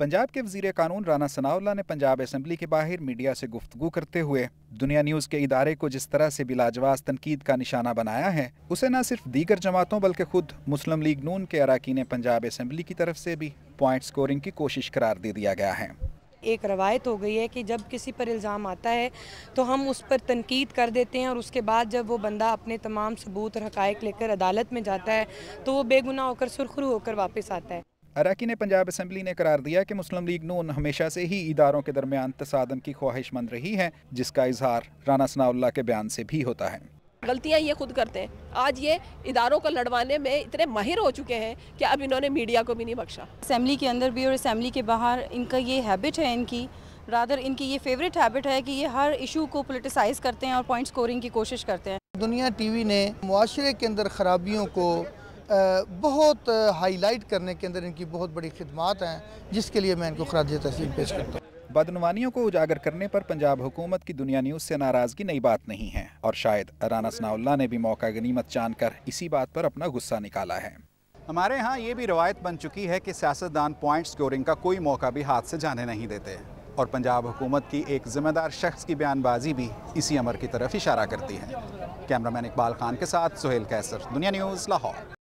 पंजाब के वजीर कानून राना सनाउल्ला ने पंजाब असम्बली के बाहर मीडिया से गुफ्तु करते हुए दुनिया न्यूज़ के इदारे को जिस तरह से बिलाजवाज तनकीद का निशाना बनाया है उसे न सिर्फ दीगर जमातों बल्कि खुद मुस्लिम लीग नून के अरकान पंजाब असम्बली की तरफ से भी पॉइंट स्कोरिंग की कोशिश करार दे दिया गया है एक रवायत हो गई है कि जब किसी पर इल्ज़ाम आता है तो हम उस पर तनकीद कर देते हैं और उसके बाद जब वो बंदा अपने तमाम सबूत और हक़ लेकर अदालत में जाता है तो वो बेगुनाह होकर सुरखरू होकर वापस आता है अराकीन पंजाब असम्बली ने करार दिया कि मुस्लिम लीग नून हमेशा से ही इदारों के दरमियान तसादम की ख्वाहिशमंद रही है जिसका इजहार राना सनाउल्ला के बयान से भी होता है गलतियां ये खुद करते हैं आज ये इदारों को लड़वाने में इतने माहिर हो चुके हैं कि अब इन्होंने मीडिया को भी नहीं बख्शा असम्बली के अंदर भी और असम्बली के बाहर इनका ये हैबिट है इनकी रादर इनकी ये फेवरेट हैबिट है कि ये हर इशू को पोलिटिसाइज करते हैं और पॉइंट स्कोरिंग की कोशिश करते हैं दुनिया टीवी ने माशरे के अंदर खराबियों को बहुत हाईलाइट करने के अंदर इनकी बहुत बड़ी खदमात हैं जिसके लिए मैं इनको खराज तहसील पेश करता हूँ बदनवानियों को उजागर करने पर पंजाब हुकूमत की दुनिया न्यूज़ से नाराज़गी नई बात नहीं है और शायद राना सनाउल्ला ने भी मौका गनीमत जान कर इसी बात पर अपना गुस्सा निकाला है हमारे यहाँ ये भी रवायत बन चुकी है कि सियासतदान पॉइंट स्कोरिंग का कोई मौका भी हाथ से जाने नहीं देते और पंजाब हुकूमत की एक ज़िम्मेदार शख्स की बयानबाजी भी इसी अमर की तरफ इशारा करती है कैमरामैन इकबाल खान के साथ सुहेल कैसर दुनिया न्यूज़ लाहौर